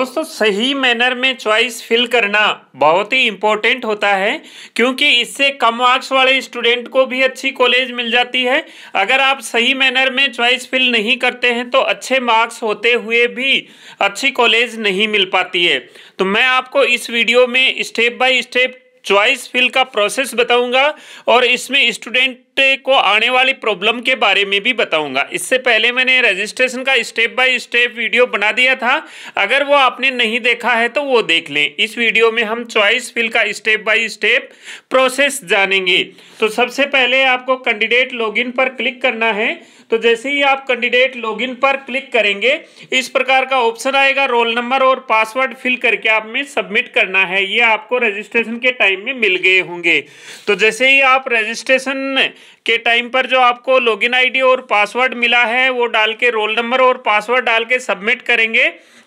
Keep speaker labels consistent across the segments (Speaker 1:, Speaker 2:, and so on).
Speaker 1: दोस्तों सही मैनर में चॉइस फिल करना बहुत ही इम्पोर्टेंट होता है क्योंकि इससे कम मार्क्स वाले स्टूडेंट को भी अच्छी कॉलेज मिल जाती है अगर आप सही मैनर में चॉइस फिल नहीं करते हैं तो अच्छे मार्क्स होते हुए भी अच्छी कॉलेज नहीं मिल पाती है तो मैं आपको इस वीडियो में step by step choice fill का प्रोसेस बताऊंगा और इसमें स्टूडेंट को आने वाली प्रॉब्लम के बारे में भी बताऊंगा इससे पहले मैंने रजिस्ट्रेशन का स्टेप बाय स्टेप वीडियो बना दिया था अगर वो आपने नहीं देखा है तो वो देख लें इस वीडियो में हम चॉइस फिल का स्टेप बाय स्टेप प्रोसेस जानेंगे तो सबसे पहले आपको कैंडिडेट लॉगिन पर क्लिक करना है तो जैसे ही आप कैंडिडेट लॉगिन पर क्लिक करेंगे इस प्रकार का ऑप्शन आएगा रोल नंबर और पासवर्ड फिल करके आप में सबमिट करना है ये आपको रजिस्ट्रेशन के टाइम में मिल गए होंगे तो जैसे ही आप रजिस्ट्रेशन के टाइम पर जो आपको लॉगिन आईडी और पासवर्ड मिला है वो डाल के रोल नंबर और पासवर्ड डाल के सबमिट करेंगे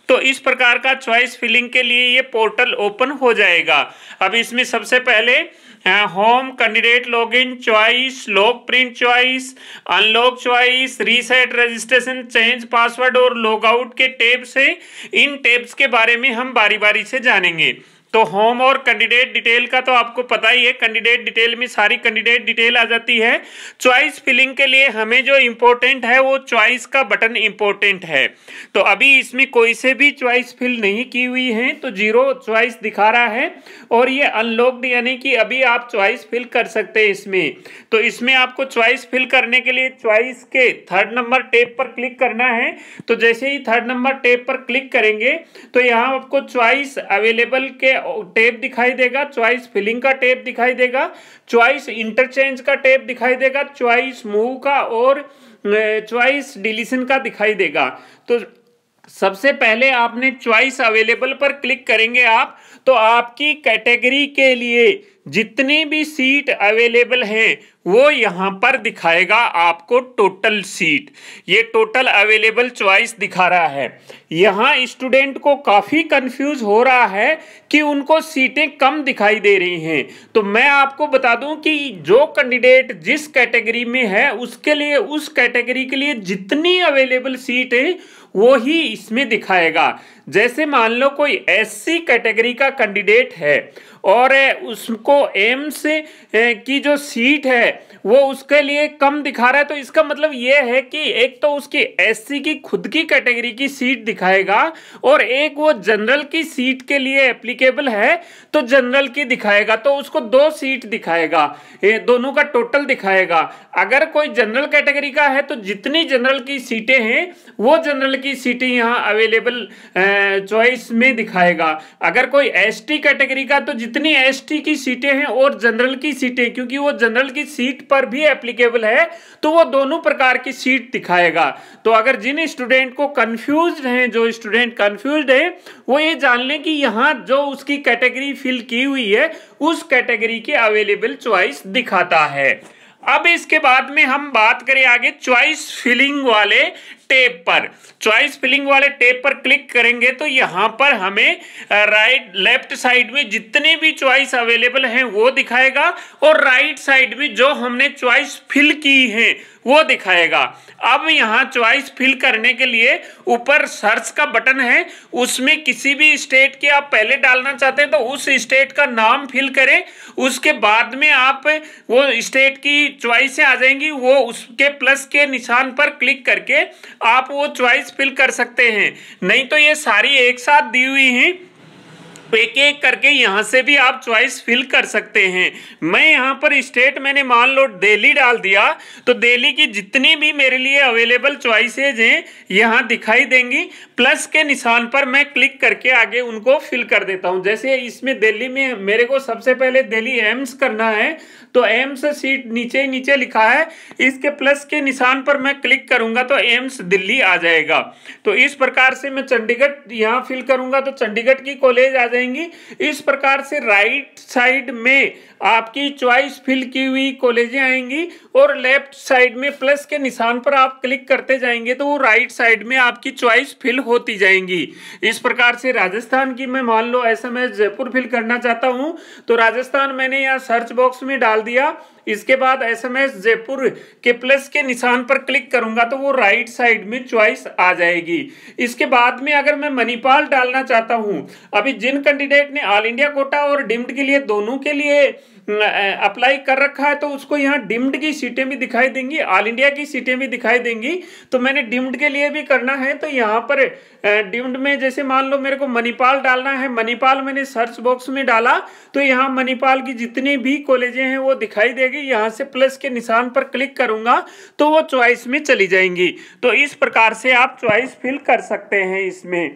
Speaker 1: तो इस प्रकार का चॉइस फिलिंग के लिए ये पोर्टल ओपन हो जाएगा अब इसमें सबसे पहले home candidate login choice lock print choice unlock choice reset registration change password और लॉग आउट के टेब से इन टेब्स के बारे में हम बारी बारी से जानेंगे तो होम और कैंडिडेट डिटेल का तो आपको पता ही है कैंडिडेट डिटेल में सारी कैंडिडेट डिटेल आ जाती है चॉइस फिलिंग के लिए हमें जो इम्पोर्टेंट है वो चॉइस का बटन इम्पोर्टेंट है तो अभी इसमें कोई से भी चॉइस फिल नहीं की हुई है तो जीरो चॉइस दिखा रहा है और ये अनलॉक्ड यानी कि अभी आप चॉइस फिल कर सकते हैं इसमें तो इसमें आपको चॉइस फिल करने के लिए चॉइस के थर्ड नंबर टेप पर क्लिक करना है तो जैसे ही थर्ड नंबर टेप पर क्लिक करेंगे तो यहाँ आपको चॉइस अवेलेबल के टेप दिखाई देगा चॉइस फिलिंग का टेप दिखाई देगा चॉइस इंटरचेंज का टेप दिखाई देगा च्वाइस मूव का और च्वाइस डिलीशन का दिखाई देगा तो सबसे पहले आपने च्वाइस अवेलेबल पर क्लिक करेंगे आप तो आपकी कैटेगरी के लिए जितनी भी सीट अवेलेबल हैं वो यहाँ पर दिखाएगा आपको टोटल सीट ये टोटल अवेलेबल चॉइस दिखा रहा है यहाँ स्टूडेंट को काफ़ी कंफ्यूज हो रहा है कि उनको सीटें कम दिखाई दे रही हैं तो मैं आपको बता दूं कि जो कैंडिडेट जिस कैटेगरी में है उसके लिए उस कैटेगरी के लिए जितनी अवेलेबल सीट है वो ही इसमें दिखाएगा जैसे मान लो कोई एस कैटेगरी का कैंडिडेट है और उसको को एम्स की जो सीट है वो उसके लिए कम दिखा रहा है तो इसका मतलब ये है कि एक तो उसकी एससी की खुद की कैटेगरी की सीट दिखाएगा और एक वो जनरल की सीट के लिए एप्लीकेबल है तो जनरल की दिखाएगा तो उसको दो सीट दिखाएगा ये दोनों का टोटल दिखाएगा अगर कोई जनरल कैटेगरी का है तो जितनी जनरल की सीटें हैं वो जनरल की सीटें यहाँ अवेलेबल चॉइस में दिखाएगा अगर कोई एस कैटेगरी का तो जितनी एस की सीटें सीटें हैं और जनरल की सीटें क्योंकि वो जनरल की सीट पर भी एप्लीकेबल है तो वो दोनों प्रकार की सीट दिखाएगा तो अगर जिन स्टूडेंट को कंफ्यूज हैं जो स्टूडेंट कंफ्यूज है वो ये जान लें कि यहाँ जो उसकी कैटेगरी फिल की हुई है उस कैटेगरी के अवेलेबल च्वाइस दिखाता है अब इसके बाद में हम बात करें आगे चॉइस फिलिंग वाले टेप पर चॉइस फिलिंग वाले टेप पर क्लिक करेंगे तो यहां पर हमें राइट लेफ्ट साइड में जितने भी चॉइस अवेलेबल हैं वो दिखाएगा और राइट साइड में जो हमने चॉइस फिल की है वो दिखाएगा अब यहाँ चॉइस फिल करने के लिए ऊपर सर्च का बटन है उसमें किसी भी स्टेट के आप पहले डालना चाहते हैं तो उस स्टेट का नाम फिल करें उसके बाद में आप वो स्टेट की चॉइसें आ जाएंगी वो उसके प्लस के निशान पर क्लिक करके आप वो चॉइस फिल कर सकते हैं नहीं तो ये सारी एक साथ दी हुई हैं एक एक करके यहाँ से भी आप चॉइस फिल कर सकते हैं मैं यहाँ पर स्टेट मैंने मान लो दिल्ली डाल दिया तो दिल्ली की जितनी भी मेरे लिए अवेलेबल चॉइसेज हैं यहाँ दिखाई देंगी प्लस के निशान पर मैं क्लिक करके आगे उनको फिल कर देता हूँ जैसे इसमें दिल्ली में मेरे को सबसे पहले दिल्ली एम्स करना है तो एम्स सीट नीचे नीचे लिखा है इसके प्लस के निशान पर मैं क्लिक करूंगा तो एम्स दिल्ली आ जाएगा तो इस प्रकार से मैं चंडीगढ़ यहाँ फिल करूंगा तो चंडीगढ़ की कॉलेज आ जाएगी जाएंगी इस प्रकार से राइट साइड में आपकी चॉइस फिल की हुई कॉलेजें आएंगी और लेफ्ट साइड में प्लस के निशान पर आप क्लिक करते जाएंगे तो वो राइट साइड में आपकी चॉइस फिल होती जाएंगी इस प्रकार से राजस्थान की मैं मान लो ऐसा मैं जयपुर फिल करना चाहता हूँ तो राजस्थान मैंने यहाँ सर्च बॉक्स में डाल दिया इसके बाद एसएमएस जयपुर के प्लस के निशान पर क्लिक करूंगा तो वो राइट साइड में चॉइस आ जाएगी इसके बाद में अगर मैं मणिपाल डालना चाहता हूं अभी जिन कैंडिडेट ने ऑल इंडिया कोटा और डिम्ड के लिए दोनों के लिए अप्लाई कर रखा है तो उसको यहाँ डिम्ड की सीटें भी दिखाई देंगी ऑल इंडिया की सीटें भी दिखाई देंगी तो मैंने डिम्ड के लिए भी करना है तो यहाँ पर डिम्ड में जैसे मान लो मेरे को मणिपाल डालना है मणिपाल मैंने सर्च बॉक्स में डाला तो यहाँ मणिपाल की जितनी भी कॉलेजें हैं वो दिखाई देगी यहाँ से प्लस के निशान पर क्लिक करूंगा तो वो चॉइस में चली जाएंगी तो इस प्रकार से आप चॉइस फिल कर सकते हैं इसमें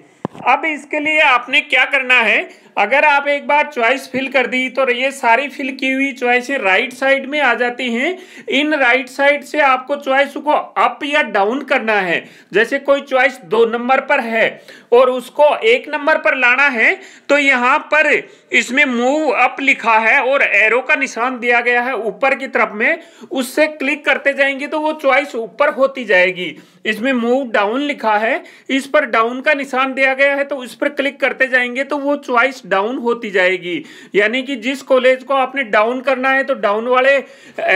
Speaker 1: अब इसके लिए आपने क्या करना है अगर आप एक बार चॉइस फिल कर दी तो ये सारी फिल की हुई चॉइस राइट साइड में आ जाती हैं इन राइट साइड से आपको चॉइस को अप या डाउन करना है जैसे कोई चॉइस दो नंबर पर है और उसको एक नंबर पर लाना है तो यहाँ पर इसमें मूव अप लिखा है और एरो का निशान दिया गया है ऊपर की तरफ में उससे क्लिक करते जाएंगे तो वो चॉइस ऊपर होती जाएगी इसमें मूव डाउन लिखा है इस पर डाउन का निशान दिया गया है तो उस पर क्लिक करते जाएंगे तो वो चॉइस डाउन होती जाएगी यानी कि जिस कॉलेज को आपने डाउन करना है तो डाउन वाले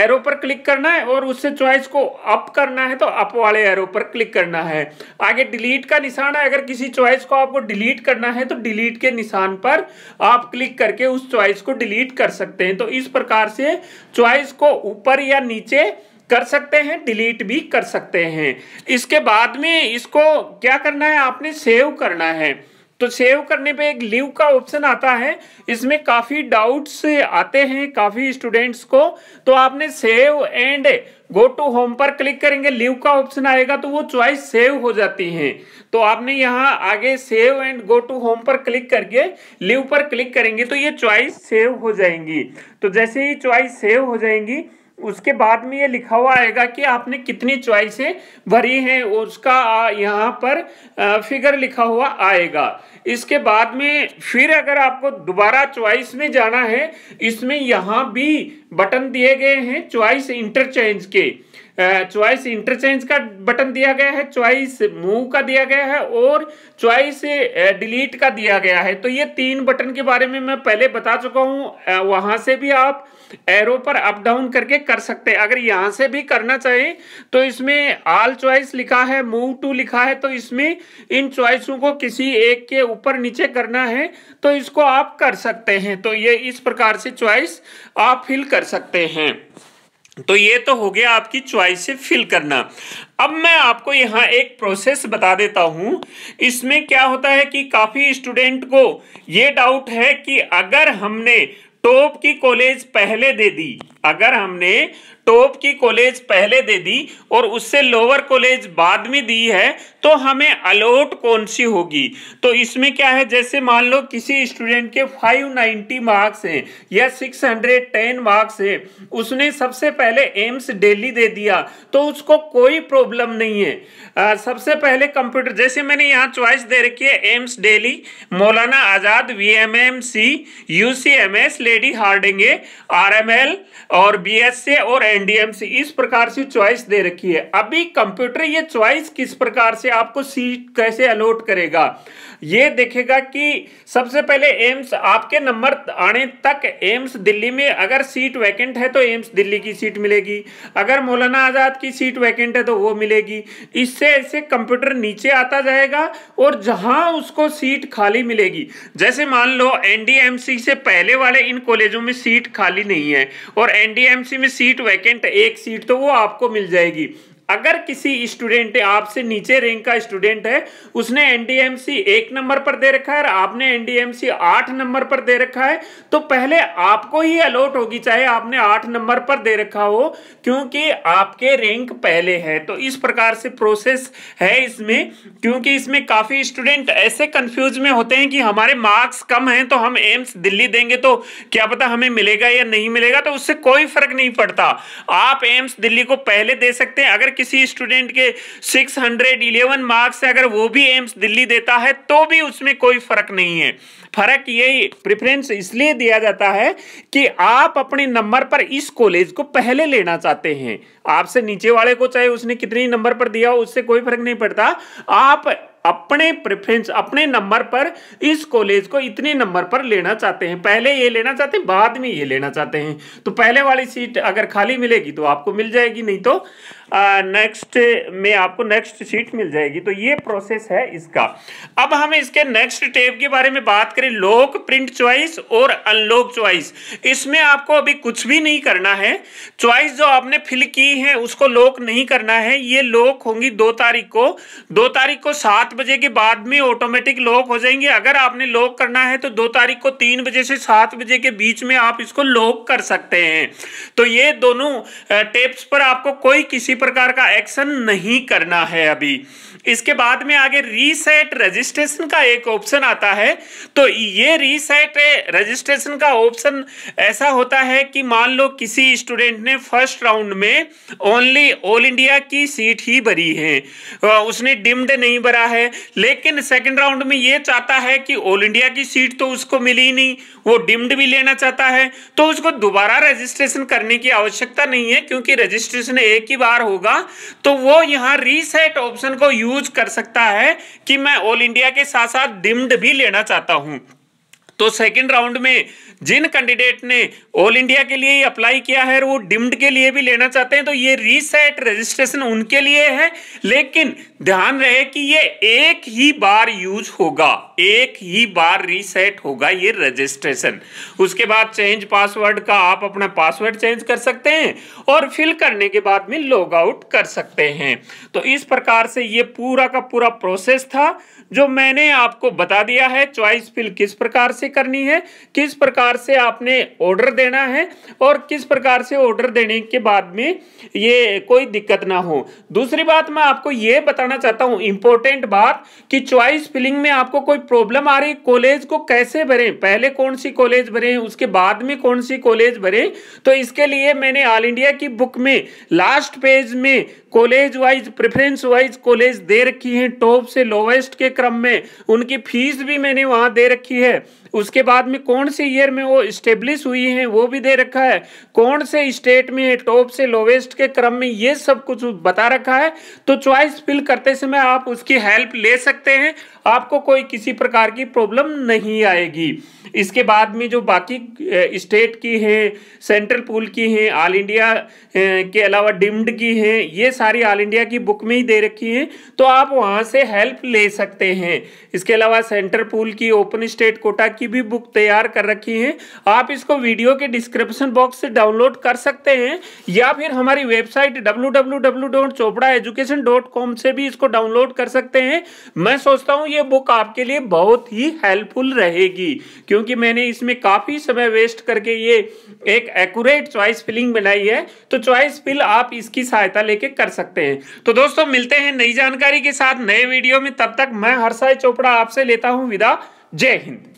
Speaker 1: एरो पर क्लिक करना है और उससे चॉइस को अप करना है तो अप वाले एरो पर क्लिक करना है आगे डिलीट का निशान है अगर किसी चॉइस को आपको डिलीट करना है तो डिलीट के निशान पर आप क्लिक करके उस चॉइस को डिलीट कर सकते हैं तो इस प्रकार से चॉइस को ऊपर या नीचे कर सकते हैं डिलीट भी कर सकते हैं इसके बाद में इसको क्या करना है आपने सेव करना है तो सेव करने पे एक लीव का ऑप्शन आता है इसमें काफ़ी डाउट्स आते हैं काफ़ी स्टूडेंट्स को तो आपने save and go to home पर क्लिक करेंगे लीव का ऑप्शन आएगा तो वो चॉइस सेव हो जाती है तो आपने यहाँ आगे save and go to home पर क्लिक करके लीव पर क्लिक करेंगे तो ये चॉइस सेव हो जाएंगी तो जैसे ही चॉइस सेव हो जाएंगी उसके बाद में ये लिखा हुआ आएगा कि आपने कितनी चॉइसें भरी हैं उसका यहाँ पर फिगर लिखा हुआ आएगा इसके बाद में फिर अगर आपको दोबारा चॉइस में जाना है इसमें यहाँ भी बटन दिए गए हैं चॉइस इंटरचेंज के चॉइस इंटरचेंज का बटन दिया गया है चॉइस मूव का दिया गया है और चॉइस डिलीट का दिया गया है तो ये तीन बटन के बारे में मैं पहले बता चुका हूँ वहाँ से भी आप एरो पर अप डाउन करके कर सकते हैं अगर यहां से भी करना चाहे तो इसमें आल चॉइस लिखा है मूव टू लिखा है तो इसमें इन चॉइसों को किसी एक के ऊपर नीचे करना है तो इसको आप कर सकते हैं तो ये इस प्रकार से चॉइस आप फिल कर सकते हैं तो ये तो हो गया आपकी चॉइस से फिल करना अब मैं आपको यहाँ एक प्रोसेस बता देता हूं इसमें क्या होता है कि काफ़ी स्टूडेंट को ये डाउट है कि अगर हमने टॉप की कॉलेज पहले दे दी अगर हमने टॉप की कॉलेज पहले दे दी और उससे लोअर कॉलेज बाद में दी है तो हमें अलोट कौन सी होगी तो इसमें क्या है जैसे मान लो किसी स्टूडेंट के 590 मार्क्स हैं या 610 मार्क्स हैं उसने सबसे पहले एम्स डेली दे दिया तो उसको कोई प्रॉब्लम नहीं है आ, सबसे पहले कंप्यूटर जैसे मैंने यहाँ च्वाइस दे रखी है AIIMS Delhi Maulana Azad V M M C U C M S Lady Hardinge R M L और बी एस सी और एनडीएमसी इस प्रकार से चॉइस दे रखी है अभी कंप्यूटर ये चॉइस किस प्रकार से आपको सीट कैसे अलॉट करेगा ये देखेगा कि सबसे पहले एम्स आपके नंबर आने तक एम्स दिल्ली में अगर सीट वैकेंट है तो एम्स दिल्ली की सीट मिलेगी अगर मौलाना आज़ाद की सीट वैकेंट है तो वो मिलेगी इससे ऐसे कंप्यूटर नीचे आता जाएगा और जहां उसको सीट खाली मिलेगी जैसे मान लो एनडीएमसी से पहले वाले इन कॉलेजों में सीट खाली नहीं है और एनडीएमसी में सीट वैकेंट एक सीट तो वो आपको मिल जाएगी अगर किसी स्टूडेंट आपसे नीचे रैंक का स्टूडेंट है उसने एनडीएमसी एक नंबर पर दे रखा है और आपने एनडीएमसी आठ नंबर पर दे रखा है तो पहले आपको ही अलॉट होगी चाहे आपने आठ नंबर पर दे रखा हो क्योंकि आपके रैंक पहले है तो इस प्रकार से प्रोसेस है इसमें क्योंकि इसमें काफ़ी स्टूडेंट ऐसे कंफ्यूज में होते हैं कि हमारे मार्क्स कम हैं तो हम एम्स दिल्ली देंगे तो क्या पता हमें मिलेगा या नहीं मिलेगा तो उससे कोई फर्क नहीं पड़ता आप एम्स दिल्ली को पहले दे सकते हैं अगर किसी स्टूडेंट के 611 मार्क्स है अगर वो भी एम्स दिल्ली देता है तो भी उसमें कोई फर्क नहीं है फर्क यही प्रेफरेंस इसलिए दिया जाता है कि आप अपने नंबर पर इस कॉलेज को पहले लेना चाहते हैं आपसे नीचे वाले को चाहे उसने कितने नंबर पर दिया हो उससे कोई फर्क नहीं पड़ता आप अपने प्रेफरेंस अपने नंबर पर इस कॉलेज को इतने नंबर पर लेना चाहते हैं पहले ये लेना चाहते हैं बाद में ये लेना चाहते हैं तो पहले वाली सीट अगर खाली मिलेगी तो आपको मिल जाएगी नहीं तो नेक्स्ट में आपको नेक्स्ट सीट मिल जाएगी तो ये प्रोसेस है इसका अब हम इसके नेक्स्ट टेप के बारे में बात करें लॉक प्रिंट चॉइस और अनलॉक चॉइस इसमें आपको अभी कुछ भी नहीं करना है चॉइस जो आपने फिल की है उसको लॉक नहीं करना है ये लॉक होंगी दो तारीख को दो तारीख को सात बजे के बाद में ऑटोमेटिक लॉक हो जाएंगे अगर आपने लॉक करना है तो दो तारीख को तीन बजे से सात बजे के बीच में आप इसको लॉक कर सकते हैं तो ये दोनों टेप्स पर आपको कोई किसी प्रकार का एक्शन नहीं करना है अभी इसके बाद में आगे रीसेट रजिस्ट्रेशन का एक ऑप्शन आता है तो ये रीसेट रजिस्ट्रेशन का ऑप्शन ऐसा होता है कि मान लो किसी स्टूडेंट ने फर्स्ट राउंड में ओनली ऑल इंडिया की सीट ही भरी है उसने डिम्ड नहीं भरा है लेकिन सेकंड राउंड में ये चाहता है कि ऑल इंडिया की सीट तो उसको मिली ही नहीं वो डिम्ड भी लेना चाहता है तो उसको दोबारा रजिस्ट्रेशन करने की आवश्यकता नहीं है क्योंकि रजिस्ट्रेशन एक ही बार होगा तो वो यहाँ रीसेट ऑप्शन को यूज कर सकता है कि मैं ऑल इंडिया के साथ साथ डिम्ड भी लेना चाहता हूँ तो सेकंड राउंड में जिन कैंडिडेट ने ऑल इंडिया के लिए अप्लाई किया है वो डिम्ड के लिए भी लेना चाहते हैं तो ये रीसेट रजिस्ट्रेशन उनके लिए है लेकिन ध्यान रहे कि ये एक ही बार यूज होगा एक ही बार रीसेट होगा ये रजिस्ट्रेशन उसके बाद चेंज पासवर्ड का आप अपना पासवर्ड चेंज कर सकते हैं और फिल करने के बाद में लॉग आउट कर सकते हैं तो इस प्रकार से ये पूरा का पूरा प्रोसेस था जो मैंने आपको बता दिया है चॉइस फिल किस प्रकार से करनी है किस प्रकार से आपने ऑर्डर देना है और किस प्रकार से ऑर्डर देने के बाद में ये कोई दिक्कत ना हो दूसरी बात मैं आपको ये बताना चाहता हूँ इंपॉर्टेंट बात कि चॉइस फिलिंग में आपको कोई प्रॉब्लम आ रही कॉलेज को कैसे भरें पहले कौन सी कॉलेज भरें उसके बाद में कौन सी कॉलेज भरें तो इसके लिए मैंने ऑल इंडिया की बुक में लास्ट पेज में college wise preference wise college दे रखी हैं टॉप से लोवेस्ट के क्रम में उनकी फीस भी मैंने वहाँ दे रखी है उसके बाद में कौन से ईयर में वो इस्टेब्लिश हुई हैं वो भी दे रखा है कौन से स्टेट में है टॉप से लोवेस्ट के क्रम में ये सब कुछ बता रखा है तो चॉइस फिल करते समय आप उसकी हेल्प ले सकते हैं आपको कोई किसी प्रकार की प्रॉब्लम नहीं आएगी इसके बाद में जो बाकी स्टेट की हैं सेंट्रल पूल की हैं ऑल इंडिया के अलावा डिम्ड की हैं ये सारी ऑल इंडिया की बुक में ही दे रखी हैं तो आप वहाँ से हेल्प ले सकते हैं इसके अलावा सेंट्रल पूल की ओपन स्टेट कोटा की भी बुक तैयार कर रखी है आप इसको वीडियो के डिस्क्रिप्शन बॉक्स से डाउनलोड कर सकते हैं या फिर हमारी वेबसाइट डब्ल्यू से भी इसको डाउनलोड कर सकते हैं मैं सोचता हूँ ये बुक आपके लिए बहुत ही हेल्पफुल रहेगी क्योंकि क्योंकि मैंने इसमें काफ़ी समय वेस्ट करके ये एक एक्यूरेट चॉइस फिलिंग बनाई है तो चॉइस फिल आप इसकी सहायता लेके कर सकते हैं तो दोस्तों मिलते हैं नई जानकारी के साथ नए वीडियो में तब तक मैं हर्षाय चोपड़ा आपसे लेता हूँ विदा जय हिंद